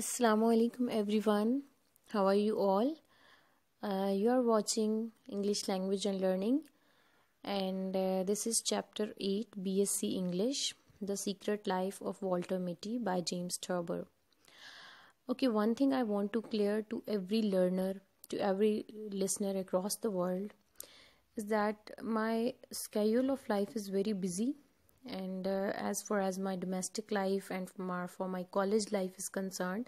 Assalamu alaikum everyone. How are you all? Uh, you are watching English language and learning and uh, this is chapter 8 BSc English The Secret Life of Walter Mitty by James Turber. Okay, one thing I want to clear to every learner, to every listener across the world is that my schedule of life is very busy and uh, as far as my domestic life and my, for my college life is concerned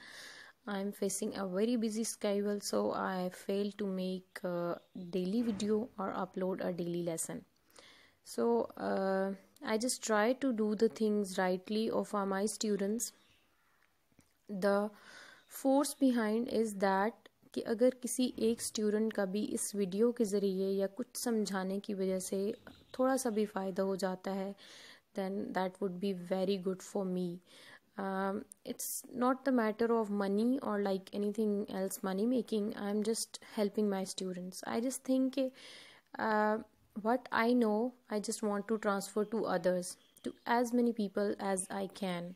i'm facing a very busy schedule so i fail to make a daily video or upload a daily lesson so uh, i just try to do the things rightly of uh, my students the force behind is that कि अगर किसी एक student का भी इस video के ज़रिए या कुछ समझाने की वजह से थोड़ा सा भी फ़ायदा हो जाता है then that would be very good for me um, it's not the matter of money or like anything else money making i'm just helping my students i just think eh, uh, what i know i just want to transfer to others to as many people as i can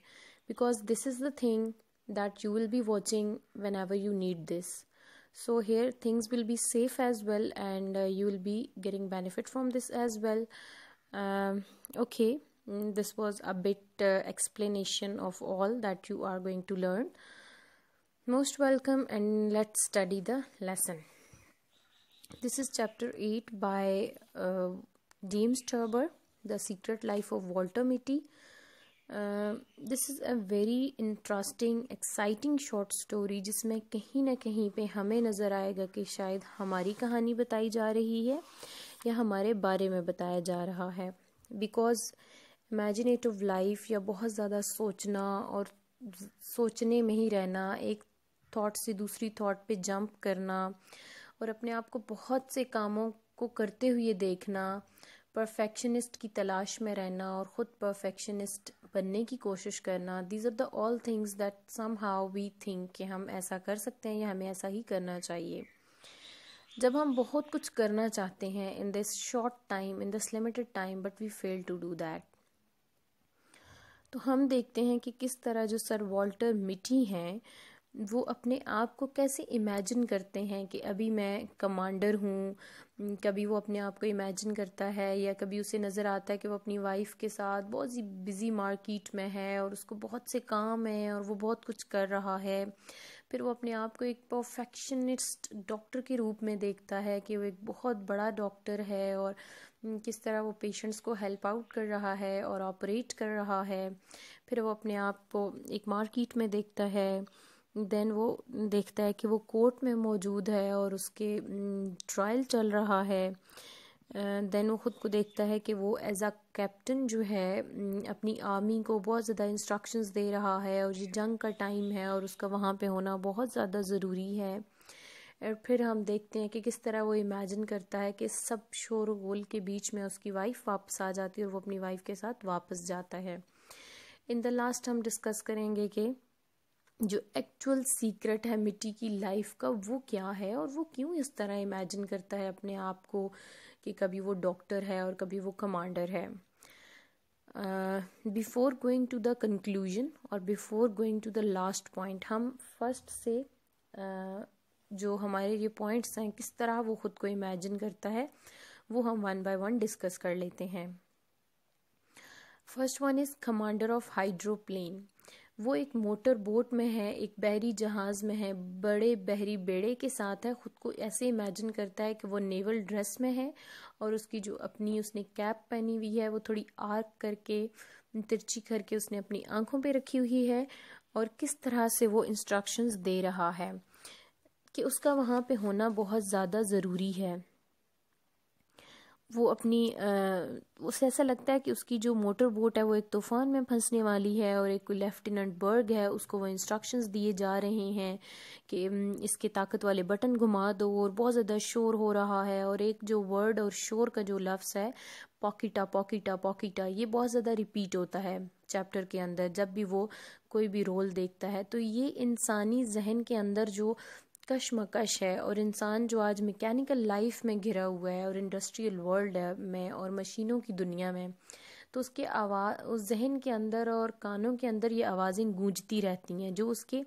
because this is the thing that you will be watching whenever you need this so here things will be safe as well and uh, you will be getting benefit from this as well um, okay this was a bit uh, explanation of all that you are going to learn most welcome and let's study the lesson this is chapter 8 by uh, james turber the secret life of walter mitty uh, this is a very interesting exciting short story jisme कहीं na कहीं pe hame nazar aayega ki shayad hamari kahani बताई ja rahi hai ya hamare bare mein bataya ja raha hai because imaginative life या बहुत ज़्यादा सोचना और सोचने में ही रहना एक थॉट से दूसरी थॉट पे जंप करना और अपने आप को बहुत से कामों को करते हुए देखना परफेक्शनिस्ट की तलाश में रहना और ख़ुद परफेक्शनिस्ट बनने की कोशिश करना these are the all things that somehow we think कि हम ऐसा कर सकते हैं या हमें ऐसा ही करना चाहिए जब हम बहुत कुछ करना चाहते हैं in this short time in this limited time but we fail to do that तो हम देखते हैं कि किस तरह जो सर वॉल्टर मिटी हैं वो अपने आप को कैसे इमेजिन करते हैं कि अभी मैं कमांडर हूँ कभी वो अपने आप को इमेजिन करता है या कभी उसे नज़र आता है कि वो अपनी वाइफ के साथ बहुत ही बिज़ी मार्केट में है और उसको बहुत से काम है और वो बहुत कुछ कर रहा है फिर वो अपने आप को एक परफेक्शनिस्ट डॉक्टर के रूप में देखता है कि वो एक बहुत बड़ा डॉक्टर है और हम्म, किस तरह वो पेशेंट्स को हेल्प आउट कर रहा है और ऑपरेट कर रहा है फिर वो अपने आप को एक मार्केट में देखता है देन वो देखता है कि वो कोर्ट में मौजूद है और उसके ट्रायल हम्म, चल रहा है देन वो ख़ुद को देखता है कि वो एज अ कैप्टन जो है हम्म, अपनी आर्मी को बहुत ज़्यादा इंस्ट्रक्शंस दे रहा है और ये जंग का टाइम है और उसका वहाँ पे होना बहुत ज़्यादा ज़रूरी है और फिर हम देखते हैं कि किस तरह वो इमेजिन करता है कि सब शोर गोल के बीच में उसकी वाइफ वापस आ जाती है और वो अपनी वाइफ के साथ वापस जाता है इन द लास्ट हम डिस्कस करेंगे कि जो एक्चुअल सीक्रेट है मिट्टी की लाइफ का वो क्या है और वो क्यों इस तरह इमेजिन करता है अपने आप को कि कभी वो डॉक्टर है और कभी वो कमांडर है before going to the conclusion और before going to the last point हम फर्स्ट से uh, जो हमारे ये पॉइंट्स हैं किस तरह वो खुद को इमेजिन करता है वो हम वन बाय वन डिस्कस कर लेते हैं first one is commander of hydroplane वो एक मोटर बोट में है एक बहरी जहाज़ में है बड़े बहरी बेड़े के साथ है ख़ुद को ऐसे इमेजिन करता है कि वो नेवल ड्रेस में है और उसकी जो अपनी उसने कैप पहनी हुई है वो थोड़ी आर्क करके तिरछी करके उसने अपनी आंखों पे रखी हुई है और किस तरह से वो इंस्ट्रक्शंस दे रहा है कि उसका वहाँ पे होना बहुत ज़्यादा ज़रूरी है वो अपनी उसे ऐसा लगता है कि उसकी जो मोटर बोट है वो एक तूफ़ान में फंसने वाली है और एक लेफ्टिनेंट बर्ग है उसको वो इंस्ट्रक्शंस दिए जा रहे हैं कि इसके ताकत वाले बटन घुमा दो और बहुत ज़्यादा शोर हो रहा है और एक जो वर्ड और शोर का जो लफ्स है पॉकिटा पॉकिटा पॉकिटा ये बहुत ज़्यादा रिपीट होता है चैप्टर के अंदर जब भी वो कोई भी रोल देखता है तो ये इंसानी जहन के अंदर जो कशमकश है और इंसान जो आज मैकेनिकल लाइफ में घिरा हुआ है और इंडस्ट्रियल वर्ल्ड में और मशीनों की दुनिया में तो उसके आवाज़ उस जहन के अंदर और कानों के अंदर ये आवाज़ें गूंजती रहती हैं जो उसके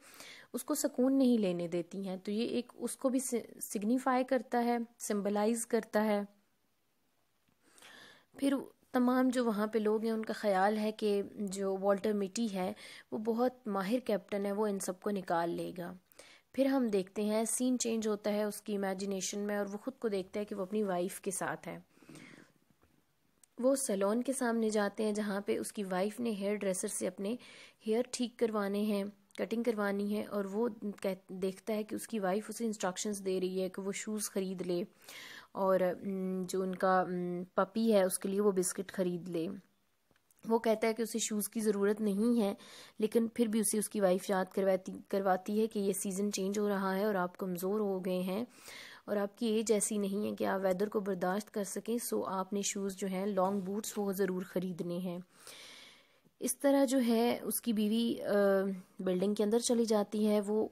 उसको सुकून नहीं लेने देती हैं तो ये एक उसको भी सिग्निफाई करता है सिम्बलाइज करता है फिर तमाम जो वहाँ पे लोग हैं उनका ख्याल है कि जो वॉल्टर मिट्टी है वो बहुत माहिर कैप्टन है वो इन सबको निकाल लेगा फिर हम देखते हैं सीन चेंज होता है उसकी इमेजिनेशन में और वो खुद को देखता है कि वो अपनी वाइफ के साथ है वो सैलून के सामने जाते हैं जहाँ पे उसकी वाइफ ने हेयर ड्रेसर से अपने हेयर ठीक करवाने हैं कटिंग करवानी है और वो कह देखता है कि उसकी वाइफ उसे इंस्ट्रक्शंस दे रही है कि वो शूज़ ख़रीद ले और जो उनका पपी है उसके लिए वो बिस्किट ख़रीद ले वो कहता है कि उसे शूज़ की ज़रूरत नहीं है लेकिन फिर भी उसे उसकी वाइफ याद करवाती करवाती है कि ये सीज़न चेंज हो रहा है और आप कमज़ोर हो गए हैं और आपकी एज ऐसी नहीं है कि आप वेदर को बर्दाश्त कर सकें सो आपने शूज़ जो हैं लॉन्ग बूट्स वो ज़रूर ख़रीदने हैं इस तरह जो है उसकी बीवी बिल्डिंग के अंदर चली जाती है वो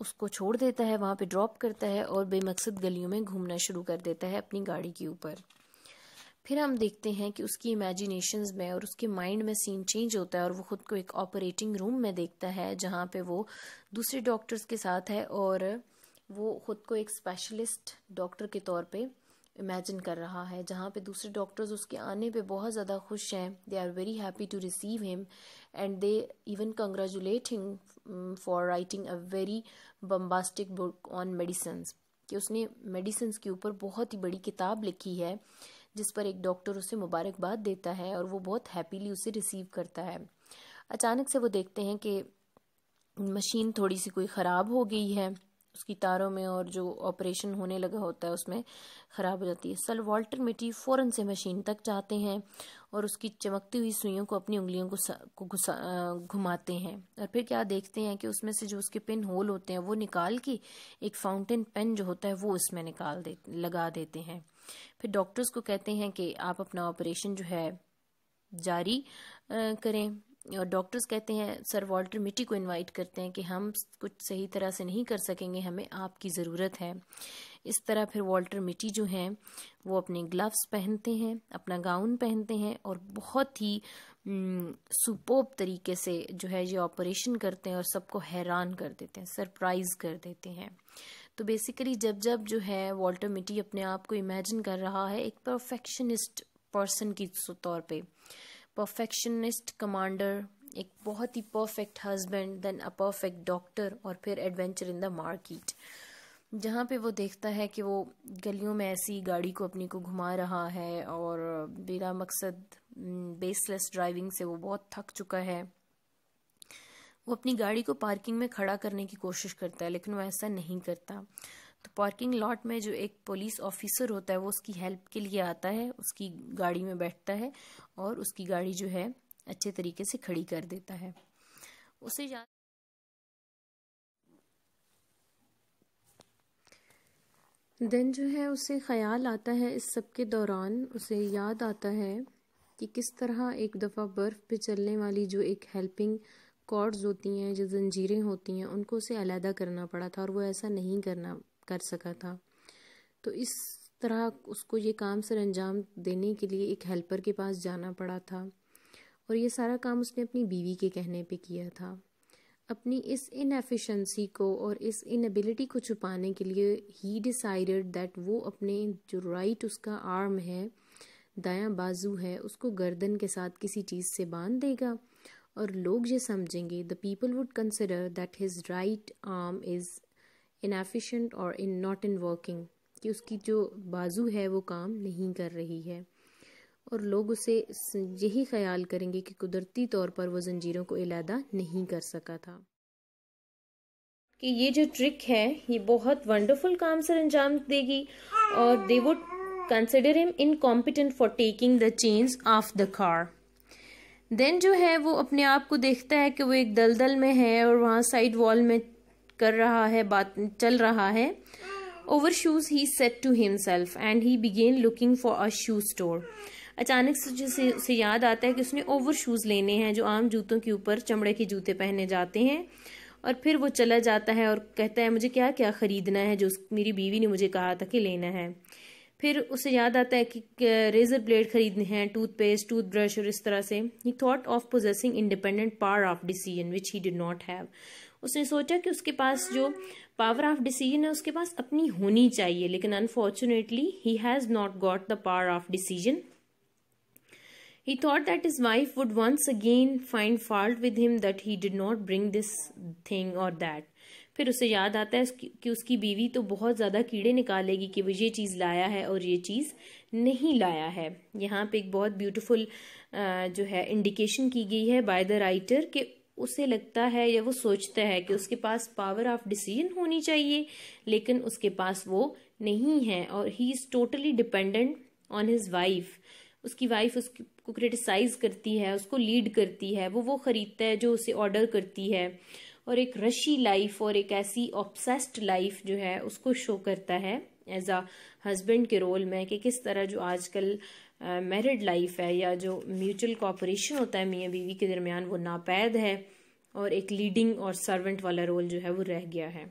उसको छोड़ देता है वहाँ पे ड्रॉप करता है और बेमकसद गलियों में घूमना शुरू कर देता है अपनी गाड़ी के ऊपर फिर हम देखते हैं कि उसकी इमेजिनेशन में और उसके माइंड में सीन चेंज होता है और वो खुद को एक ऑपरेटिंग रूम में देखता है जहाँ पे वो दूसरे डॉक्टर्स के साथ है और वो खुद को एक स्पेशलिस्ट डॉक्टर के तौर पे इमेजिन कर रहा है जहाँ पे दूसरे डॉक्टर्स उसके आने पे बहुत ज़्यादा खुश हैं they are very happy to receive him and they even congratulate him for writing a very bombastic book on medicines कि उसने मेडिसन्स के ऊपर बहुत ही बड़ी किताब लिखी है जिस पर एक डॉक्टर उसे मुबारकबाद देता है और वो बहुत हैप्पीली उसे रिसीव करता है अचानक से वो देखते हैं कि मशीन थोड़ी सी कोई ख़राब हो गई है उसकी तारों में और जो ऑपरेशन होने लगा होता है उसमें ख़राब हो जाती है सल वॉल्टर मिट्टी फ़ौरन से मशीन तक जाते हैं और उसकी चमकती हुई सुइयों को अपनी उंगलियों को को घुसा घुमाते हैं और फिर क्या देखते हैं कि उसमें से जो उसके पिन होल होते हैं वो निकाल के एक फाउंटेन पेन जो होता है वो उसमें निकाल दे लगा देते हैं फिर डॉक्टर्स को कहते हैं कि आप अपना ऑपरेशन जो है जारी करें और डॉक्टर्स कहते हैं सर वॉल्टर मिट्टी को इनवाइट करते हैं कि हम कुछ सही तरह से नहीं कर सकेंगे हमें आपकी ज़रूरत है इस तरह फिर वॉल्टर मिट्टी जो हैं वो अपने ग्लव्स पहनते हैं अपना गाउन पहनते हैं और बहुत ही सुपोप तरीके से जो है ये ऑपरेशन करते हैं और सबको हैरान कर देते हैं सरप्राइज़ कर देते हैं तो बेसिकली जब जब जो है वॉल्टर मिट्टी अपने आप को इमेजिन कर रहा है एक परफेक्शनिस्ट पर्सन की तौर पे परफेक्शनिस्ट कमांडर एक बहुत ही perfect husband then a perfect doctor और फिर एडवेंचर इन द मार्केट जहाँ पे वो देखता है कि वो गलियों में ऐसी गाड़ी को अपनी को घुमा रहा है और बिना मकसद बेसलेस mm, ड्राइविंग से वो बहुत थक चुका है वो अपनी गाड़ी को पार्किंग में खड़ा करने की कोशिश करता है लेकिन वो ऐसा नहीं करता तो पार्किंग लॉट में जो एक पुलिस ऑफिसर होता है वो उसकी हेल्प के लिए आता है उसकी गाड़ी में बैठता है और उसकी गाड़ी जो है अच्छे तरीके से खड़ी कर देता है उसे जा देन जो है उसे ख्याल आता है इस सब के दौरान उसे याद आता है कि किस तरह एक दफ़ा बर्फ़ पे चलने वाली जो एक हेल्पिंग कॉर्ड्स होती हैं जो जंजीरें होती हैं उनको उसे अलहदा करना पड़ा था और वो ऐसा नहीं करना कर सका था तो इस तरह उसको ये काम सर अंजाम देने के लिए एक हेल्पर के पास जाना पड़ा था और ये सारा काम उसने अपनी बीवी के कहने पे किया था अपनी इस इनएफिशेंसी को और इस इनएबिलिटी को छुपाने के लिए ही डिसाइडेड दैट वो अपने जो राइट उसका आर्म है दायां बाजू है उसको गर्दन के साथ किसी चीज़ से बांध देगा और लोग ये समझेंगे the people would consider that his right arm is efficient और इन नॉट इन वर्किंग कि उसकी जो बाजू है वो काम नहीं कर रही है और लोग उसे यही ख्याल करेंगे कि कुदरती तौर पर वो जंजीरों को इलादा नहीं कर सका था कि ये जो ट्रिक है ये बहुत वंडरफुल काम सर अंजाम देगी और they would consider him incompetent for taking the change of the car then जो है वो अपने आप को देखता है कि वो एक दलदल में है और वहाँ साइड वॉल में कर रहा है बात चल रहा है over shoes he set to himself and he began looking for a shoes store अचानक से जैसे उसे याद आता है कि उसने ओवर शूज़ लेने हैं जो आम जूतों के ऊपर चमड़े के जूते पहने जाते हैं और फिर वो चला जाता है और कहता है मुझे क्या क्या ख़रीदना है जो मेरी बीवी ने मुझे कहा था कि लेना है फिर उसे याद आता है कि रेजर ब्लेड खरीदने हैं टूथपेस्ट टूथब्रश और इस तरह से he thought of possessing independent power of decision which he did not have उसने सोचा कि उसके पास जो पावर ऑफ डिसीजन है उसके पास अपनी होनी चाहिए लेकिन unfortunately he has not got the power of decision He thought that his wife would once again find fault with him that he did not bring this thing or that. फिर उसे याद आता है कि उसकी बीवी तो बहुत ज़्यादा कीड़े निकालेगी कि वो ये चीज़ लाया है और ये चीज़ नहीं लाया है यहाँ पे एक बहुत ब्यूटीफुल जो है इंडिकेशन की गई है बाय द राइटर कि उसे लगता है या वो सोचता है कि उसके पास पावर ऑफ डिसीजन होनी चाहिए लेकिन उसके पास वो नहीं है और he is totally dependent on his wife उसकी वाइफ उसको क्रिटिसाइज़ करती है उसको लीड करती है वो वो ख़रीदता है जो उसे ऑर्डर करती है और एक रशी लाइफ और एक ऐसी ऑप्सेस्ड लाइफ जो है उसको शो करता है एज आ हस्बैंड के रोल में कि किस तरह जो आजकल मैरिड लाइफ है या जो म्यूचुअल कॉपरेशन होता है मियाँ बीवी के दरमियान वो नापैद है और एक लीडिंग और सर्वेंट वाला रोल जो है वो रह गया है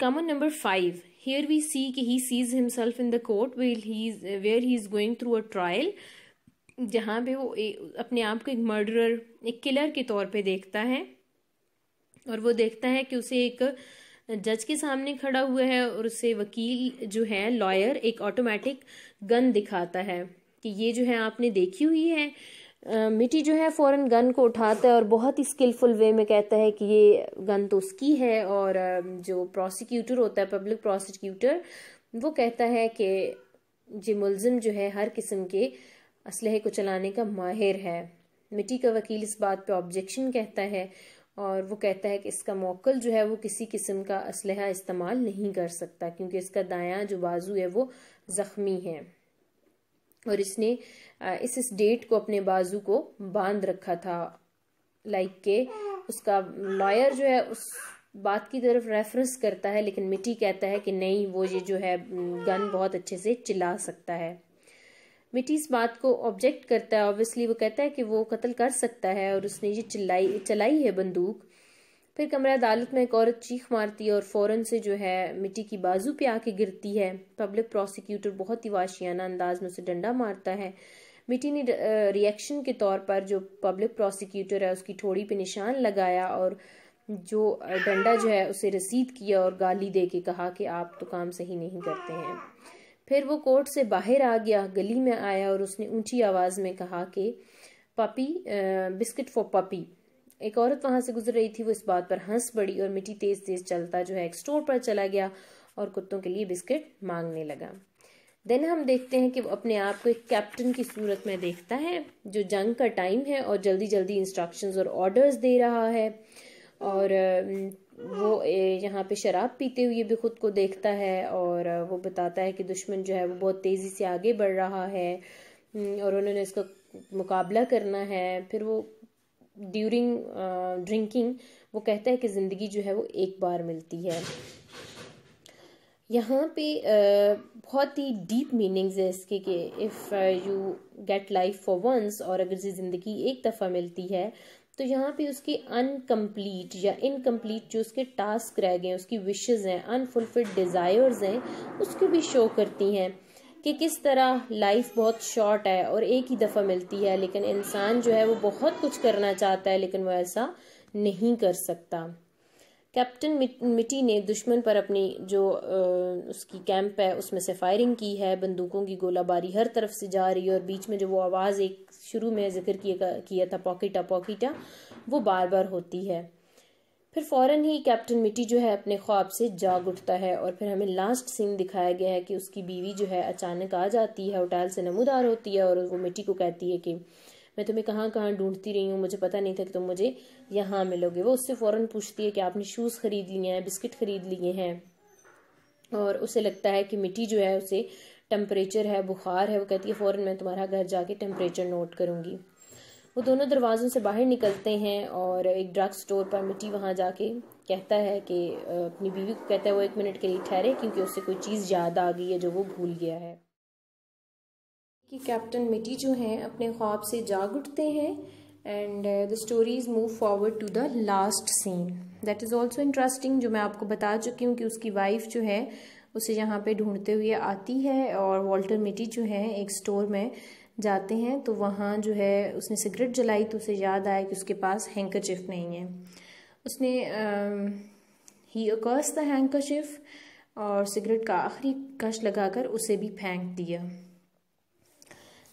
come on number five here we see कि he sees himself in the court where he is going through a trial जहाँ पे वो ए, अपने आप को एक मर्डरर एक किलर के तौर पे देखता है और वो देखता है कि उसे एक जज के सामने खड़ा हुआ है और उसे वकील जो है लॉयर एक ऑटोमेटिक गन दिखाता है कि ये जो है आपने देखी हुई है मिट्टी जो है फ़ौरन गन को उठाता है और बहुत ही स्किलफुल वे में कहता है कि ये गन तो उसकी है और जो प्रोसिक्यूटर होता है पब्लिक प्रोसिक्यूटर वो कहता है कि ये मुलजिम जो है हर किस्म के असलहे को चलाने का माहिर है मिट्टी का वकील इस बात पे ऑब्जेक्शन कहता है और वो कहता है कि इसका मोकल जो है वो किसी किस्म का इसलह इस्तेमाल नहीं कर सकता क्योंकि इसका दायां जो बाजू है वो ज़ख्मी है और इसने इस इस डेट को अपने बाजू को बांध रखा था लाइक के उसका लॉयर जो है उस बात की तरफ रेफरेंस करता है लेकिन मिट्टी कहता है कि नहीं वो ये जो है गन बहुत अच्छे से चिला सकता है मिट्टी इस बात को ऑब्जेक्ट करता है ऑब्वियसली वो कहता है कि वो कत्ल कर सकता है और उसने ये चिल्लाई चलाई है बंदूक फिर कमरा अदालत में एक औरत चीख मारती है और फ़ौरन से जो है मिट्टी की बाजू पे आके गिरती है पब्लिक प्रोसिक्यूटर बहुत ही वाशियाना अंदाज में उसे डंडा मारता है मिट्टी ने रिएक्शन के तौर पर जो पब्लिक प्रोसिक्यूटर है उसकी थोड़ी पे निशान लगाया और जो डंडा जो है उसे रसीद किया और गाली दे के कहा कि आप तो काम सही नहीं करते हैं फिर वो कोर्ट से बाहर आ गया गली में आया और उसने ऊंची आवाज़ में कहा कि पपी बिस्किट फॉर पपी एक औरत वहाँ से गुजर रही थी वो इस बात पर हंस पड़ी और मिट्टी तेज तेज चलता जो है एक स्टोर पर चला गया और कुत्तों के लिए बिस्किट मांगने लगा देन हम देखते हैं कि वो अपने आप को एक कैप्टन की सूरत में देखता है जो जंग का टाइम है और जल्दी जल्दी इंस्ट्रक्शंस और ऑर्डर्स दे रहा है और वो यहाँ पे शराब पीते हुए भी ख़ुद को देखता है और वो बताता है कि दुश्मन जो है वो बहुत तेज़ी से आगे बढ़ रहा है हम्म, और उन्होंने इसका मुकाबला करना है फिर वो ड्यूरिंग ड्रिंकिंग वो कहता है कि ज़िंदगी जो है वो एक बार मिलती है यहाँ पे बहुत ही डीप मीनिंग्स है इसके कि if you get life for once और अगर ज़िंदगी एक दफ़ा मिलती है तो यहाँ पे उसकी अनकम्प्लीट या इनकम्प्लीट जो उसके टास्क रह गए उसकी विशेज़ हैं अनफुलफिल्ड डिज़ायर्स हैं उसको भी शो करती हैं कि किस तरह लाइफ बहुत शॉर्ट है और एक ही दफ़ा मिलती है लेकिन इंसान जो है वो बहुत कुछ करना चाहता है लेकिन वो ऐसा नहीं कर सकता कैप्टन मिट्टी ने दुश्मन पर अपनी जो उसकी कैंप है उसमें से फायरिंग की है बंदूकों की गोलाबारी हर तरफ से जा रही है और बीच में जो वो आवाज़ एक शुरू में जिक्र किया था पॉकिटा पॉकीटा वो बार बार होती है फिर फौरन ही कैप्टन मिट्टी जो है अपने ख्वाब से जाग उठता है और फिर हमें लास्ट सीन दिखाया गया है कि उसकी बीवी जो है अचानक आ जाती है होटल से नमोदार होती है और वो मिट्टी को कहती है कि मैं तुम्हें कहाँ कहाँ ढूंढती रही हूँ मुझे पता नहीं था कि तुम मुझे यहाँ मिलोगे वो उससे फ़ौरन पूछती है कि आपने शूज़ ख़रीद लिए हैं बिस्किट ख़रीद लिए हैं और उसे लगता है कि मिट्टी जो है उसे टेम्परेचर है बुखार है वो कहती है फ़ौर मैं तुम्हारा घर जाके टेम्परेचर नोट करूँगी वो दोनों दरवाज़ों से बाहर निकलते हैं और एक ड्रग स्टोर पर मिट्टी वहाँ जाके कहता है कि अपनी बीवी को कहता है वो एक मिनट के लिए ठहरे क्योंकि उससे कोई चीज़ याद आ गई है जो वो भूल गया है कि कैप्टन मिटी जो हैं अपने ख्वाब से जाग उठते हैं and the stories move forward to the last scene that is also interesting जो मैं आपको बता चुकी हूँ कि उसकी वाइफ जो है उसे यहाँ पे ढूंढते हुए आती है और वॉल्टर मिटी जो है एक स्टोर में जाते हैं तो वहाँ जो है उसने सिगरेट जलाई तो उसे याद आया कि उसके पास हैंकरचिफ नहीं है उसने ही अकर्स द हैंकरचिफ और सिगरेट का आखिरी कश लगाकर उसे भी फेंक दिया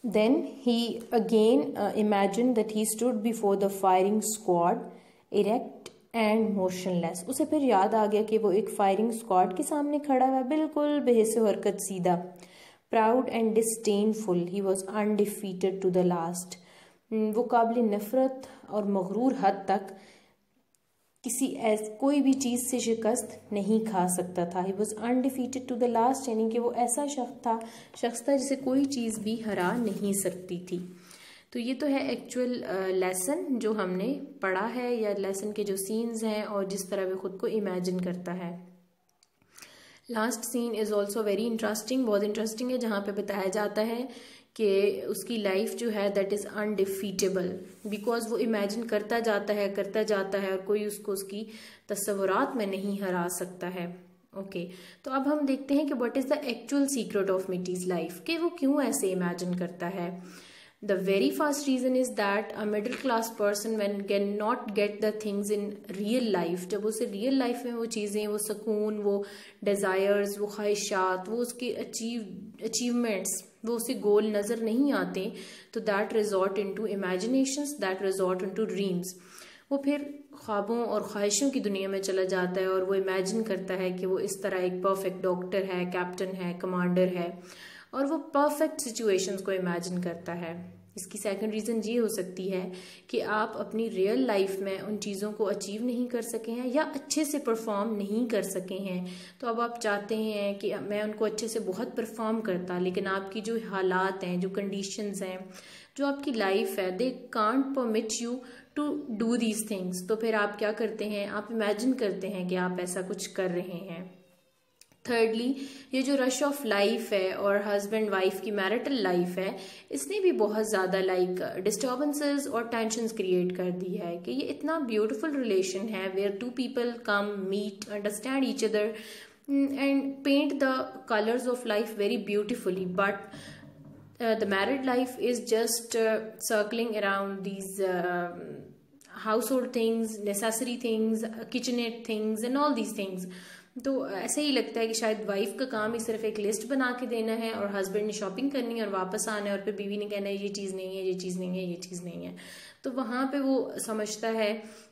Then he again uh, imagined that he stood before the firing squad, erect and motionless उसे फिर याद आ गया कि वो एक फायरिंग स्क्वाड के सामने खड़ा हुआ बिल्कुल बेहस हरकत सीधा proud and disdainful he was undefeated to the last वो काबिल नफरत और मगरूर हद तक किसी ऐस कोई भी चीज़ से शिकस्त नहीं खा सकता था he was undefeated to the last यानी कि वो ऐसा शख्स था शख्स था जिसे कोई चीज़ भी हरा नहीं सकती थी तो ये तो है एक्चुअल लेसन uh, जो हमने पढ़ा है या लेसन के जो सीन्स हैं और जिस तरह वे खुद को इमेजिन करता है last scene is also very interesting बहुत इंटरेस्टिंग है जहाँ पे बताया जाता है कि उसकी लाइफ जो है दैट इज़ अनडिफीटेबल बिकॉज वो इमेजिन करता जाता है करता जाता है और कोई उसको उसकी तस्वुरात में नहीं हरा सकता है ओके okay. तो अब हम देखते हैं कि what is the actual secret of Mitty's life कि वो क्यों ऐसे इमेजिन करता है the very first reason is that a middle class person when can not get the things in real life जब उसे रियल लाइफ में वो चीज़ें वो सुकून वो डिज़ायर्स वो ख्वाहिशात वो उसकी अचीव अचीवमेंट्स वो उसे गोल नज़र नहीं आते तो that resort into imaginations that resort into dreams वो फिर ख्वाबों और ख्वाहिशों की दुनिया में चला जाता है और वो इमेजिन करता है कि वो इस तरह एक परफेक्ट डॉक्टर है कैप्टन है कमांडर है और वो परफेक्ट सिचुएशंस को इमेजिन करता है इसकी सेकंड रीज़न ये हो सकती है कि आप अपनी रियल लाइफ में उन चीज़ों को अचीव नहीं कर सके हैं या अच्छे से परफॉर्म नहीं कर सके हैं तो अब आप चाहते हैं कि मैं उनको अच्छे से बहुत परफॉर्म करता लेकिन आपकी जो हालात हैं जो कंडीशंस हैं जो आपकी लाइफ है they can't permit you to do these things तो फिर आप क्या करते हैं आप इमेजिन करते हैं कि आप ऐसा कुछ कर रहे हैं थर्डली ये जो रश ऑफ लाइफ है और हस्बैंड वाइफ की मैरिटल लाइफ है इसने भी बहुत ज़्यादा लाइक डिस्टर्बेंसेस और टेंशन क्रिएट कर दी है कि ये इतना ब्यूटीफुल रिलेशन है where two people come meet understand each other and paint the colours of life very beautifully but the married life is just circling around these household things necessary things kitchenette things and all these things तो ऐसे ही लगता है कि शायद wife का काम ही सिर्फ एक लिस्ट बना के देना है और हस्बैंड ने शॉपिंग करनी है और वापस आना है और फिर बीवी ने कहना है ये चीज़ नहीं है ये चीज़ नहीं है ये चीज़ नहीं है तो वहाँ पे वो समझता है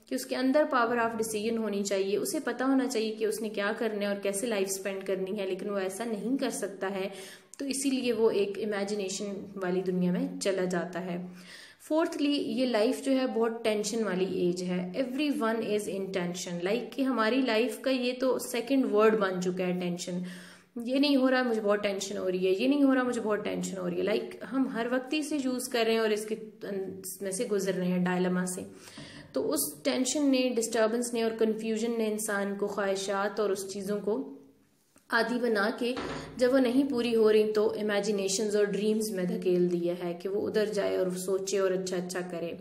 कि उसके अंदर पावर ऑफ डिसीजन होनी चाहिए उसे पता होना चाहिए कि उसने क्या करना है और कैसे लाइफ स्पेंड करनी है लेकिन वो ऐसा नहीं कर सकता है तो इसीलिए वो एक इमेजिनेशन वाली दुनिया में चला जाता है फोर्थली ये लाइफ जो है बहुत टेंशन वाली एज है everyone is in tension like कि हमारी लाइफ का ये तो सेकेंड वर्ड बन चुका है टेंशन ये नहीं हो रहा मुझे बहुत टेंशन हो रही है ये नहीं हो रहा मुझे बहुत टेंशन हो रही है लाइक like, हम हर वक्त ही इसे यूज़ कर रहे हैं और इसके अं, में से गुजर रहे हैं डायलमा से तो उस टेंशन ने डिस्टर्बेंस ने और कन्फ्यूजन ने इंसान को ख्वाहिशात और उस चीज़ों को आदि बना के जब वो नहीं पूरी हो रही तो इमेजिनेशंस और ड्रीम्स में धकेल दिया है कि वो उधर जाए और सोचे और अच्छा अच्छा करे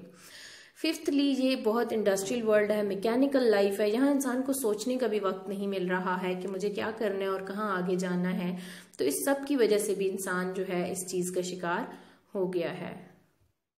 फिफ्थली ये बहुत इंडस्ट्रियल वर्ल्ड है मैकेनिकल लाइफ है यहाँ इंसान को सोचने का भी वक्त नहीं मिल रहा है कि मुझे क्या करना है और कहाँ आगे जाना है तो इस सब की वजह से भी इंसान जो है इस चीज़ का शिकार हो गया है